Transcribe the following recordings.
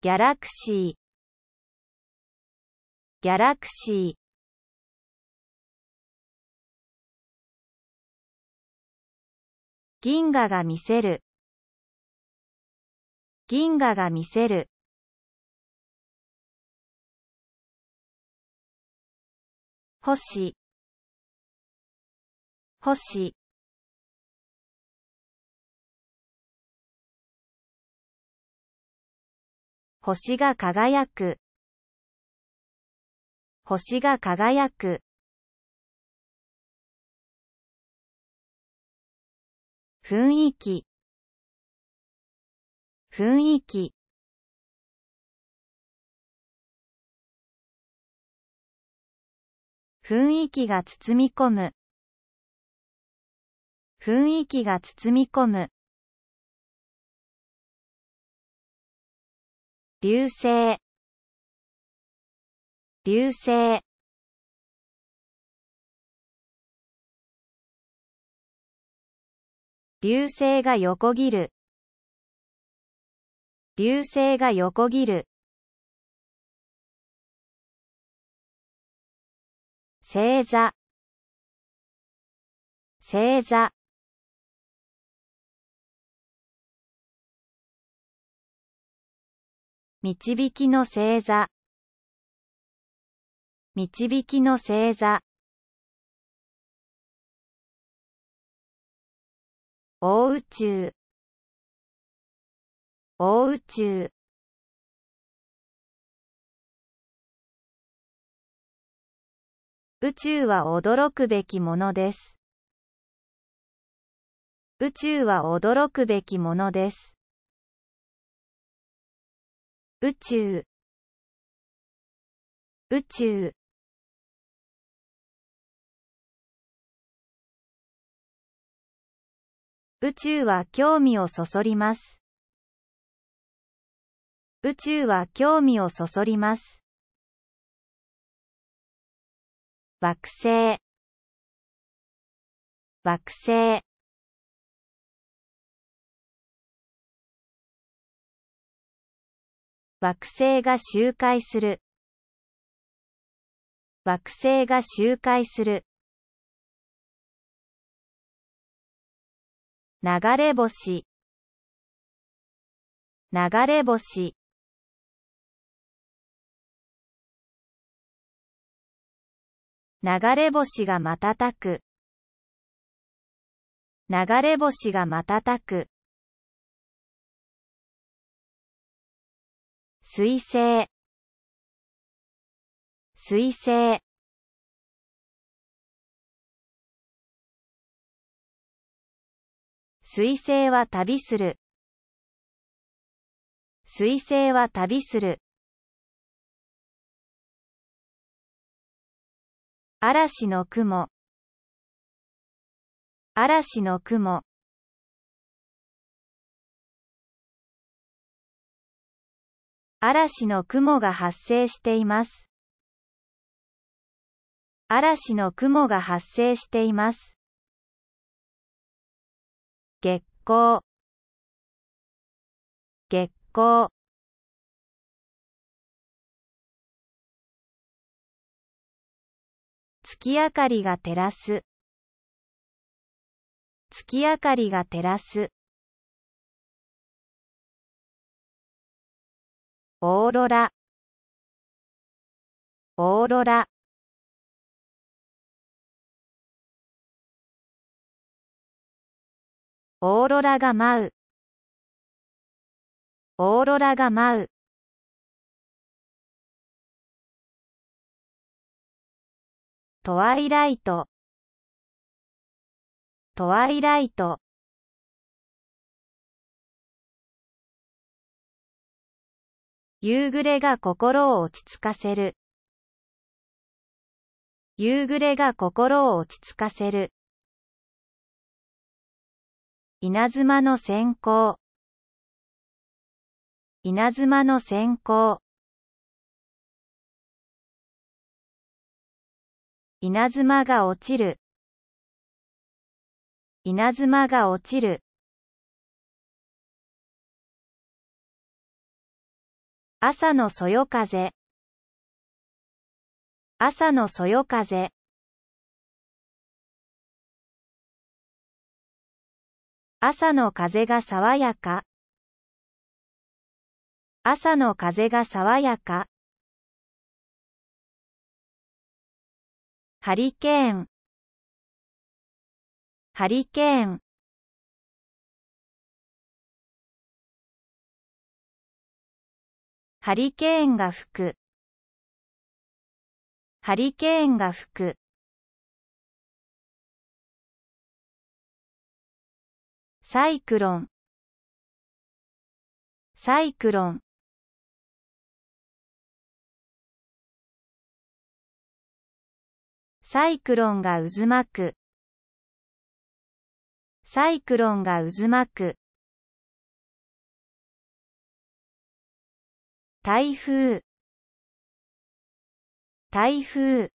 ギャラクシーギャラクシー銀河が見せる銀河が見せる星星星が輝く星が輝く雰囲気雰囲気雰囲気が包み込む雰囲気が包み込む流星流星流星が横切る流星が横切る星座星座導きの星座導きの星座大宇宙大宇宙宇宙は驚くべきものです。宇宙は驚くべきものです。宇宙宇宙宇宙は興味をそそります。宇宙は興味をそそります。惑星惑星惑星が周回する惑星が周回する流れ星流れ星流れ星が瞬く流れ星が瞬く水星水星水星は旅する水星は旅する嵐の雲嵐の雲嵐の雲が発生しています。嵐の雲が発生しています。月光月光月明かりが照らす月明かりが照らすオーロラオーロラオーロラが舞うオーロラが舞うトワイライトトワイライト夕暮れが心を落ち着かせる。夕暮れが心を落ち着かせる。稲妻の閃光。稲妻の閃光。稲妻が落ちる。稲妻が落ちる。朝のそよ風朝のそよ風朝の風が爽やか朝の風が爽やかハリケーンハリケーンハリケーンが吹く。ハリケーンが吹く。サイクロン。サイクロン。サイクロンが渦巻く。サイクロンが渦巻く。台風台風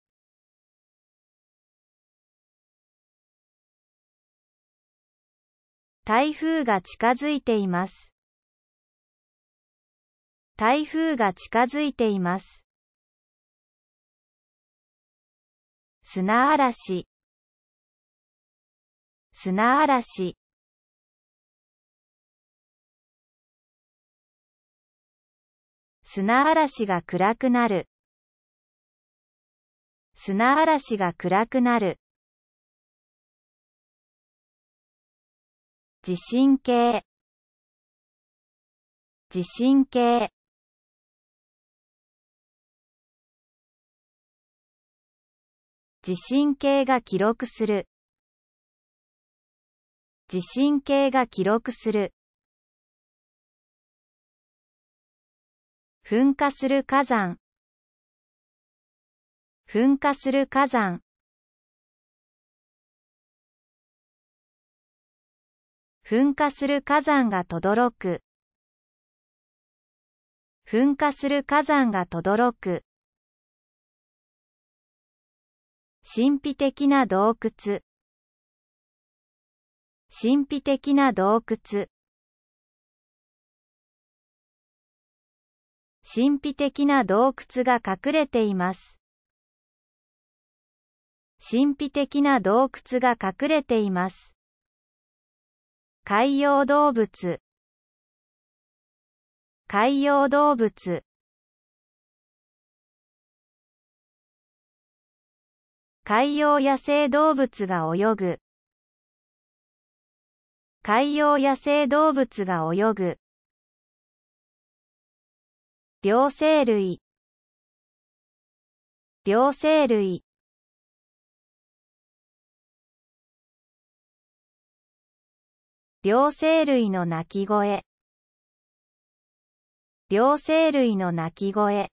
台風が近づいています。台風が近づいています。砂嵐砂嵐砂嵐が暗くなる砂嵐が暗くなる地震計地震計地震計が記録する地震計が記録する噴火する火山噴火する火山噴火する火山がとどろく噴火する火山がとどろく神秘的な洞窟神秘的な洞窟神秘的な洞窟が隠れています。神秘的な洞窟が隠れています。海洋動物海洋動物海洋野生動物が泳ぐ海洋野生動物が泳ぐ両生類両生類両生類の鳴き声両生類の鳴き声